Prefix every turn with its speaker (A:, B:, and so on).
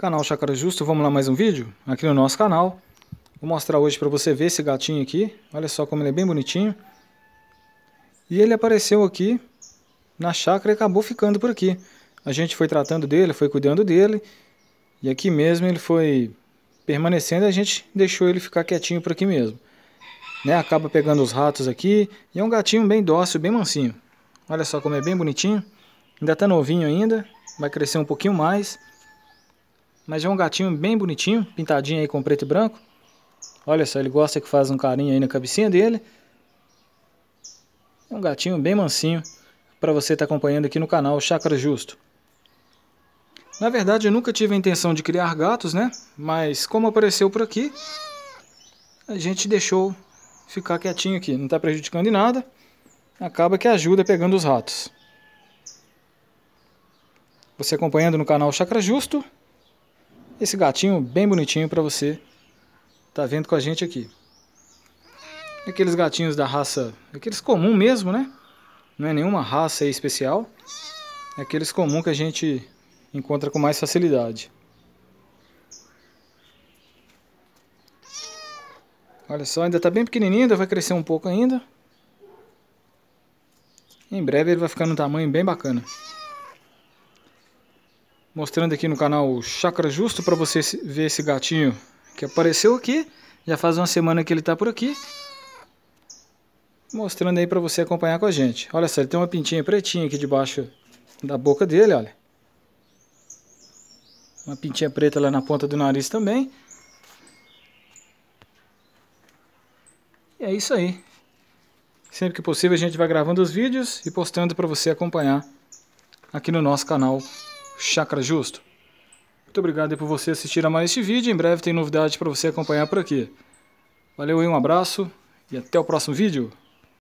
A: Canal Chácara Justo, vamos lá mais um vídeo aqui no nosso canal. Vou mostrar hoje para você ver esse gatinho aqui. Olha só como ele é bem bonitinho. E ele apareceu aqui na chácara e acabou ficando por aqui. A gente foi tratando dele, foi cuidando dele. E aqui mesmo ele foi permanecendo a gente deixou ele ficar quietinho por aqui mesmo. Né? Acaba pegando os ratos aqui. E é um gatinho bem dócil, bem mansinho. Olha só como é bem bonitinho. Ainda está novinho ainda. Vai crescer um pouquinho mais mas é um gatinho bem bonitinho, pintadinho aí com preto e branco. Olha só, ele gosta que faz um carinho aí na cabecinha dele. É um gatinho bem mansinho para você estar tá acompanhando aqui no canal Chácara Justo. Na verdade, eu nunca tive a intenção de criar gatos, né? Mas como apareceu por aqui, a gente deixou ficar quietinho aqui. Não está prejudicando em nada. Acaba que ajuda pegando os ratos. Você acompanhando no canal Chakra Justo esse gatinho bem bonitinho para você tá vendo com a gente aqui. Aqueles gatinhos da raça, aqueles comum mesmo, né? Não é nenhuma raça especial. é Aqueles comum que a gente encontra com mais facilidade. Olha só, ainda está bem pequenininho, ainda vai crescer um pouco ainda. Em breve ele vai ficar num tamanho bem bacana mostrando aqui no canal Chakra Justo para você ver esse gatinho que apareceu aqui. Já faz uma semana que ele está por aqui. Mostrando aí para você acompanhar com a gente. Olha só, ele tem uma pintinha pretinha aqui debaixo da boca dele, olha. Uma pintinha preta lá na ponta do nariz também. E é isso aí. Sempre que possível a gente vai gravando os vídeos e postando para você acompanhar aqui no nosso canal Chakra Justo. Muito obrigado por você assistir a mais este vídeo. Em breve tem novidade para você acompanhar por aqui. Valeu e um abraço e até o próximo vídeo.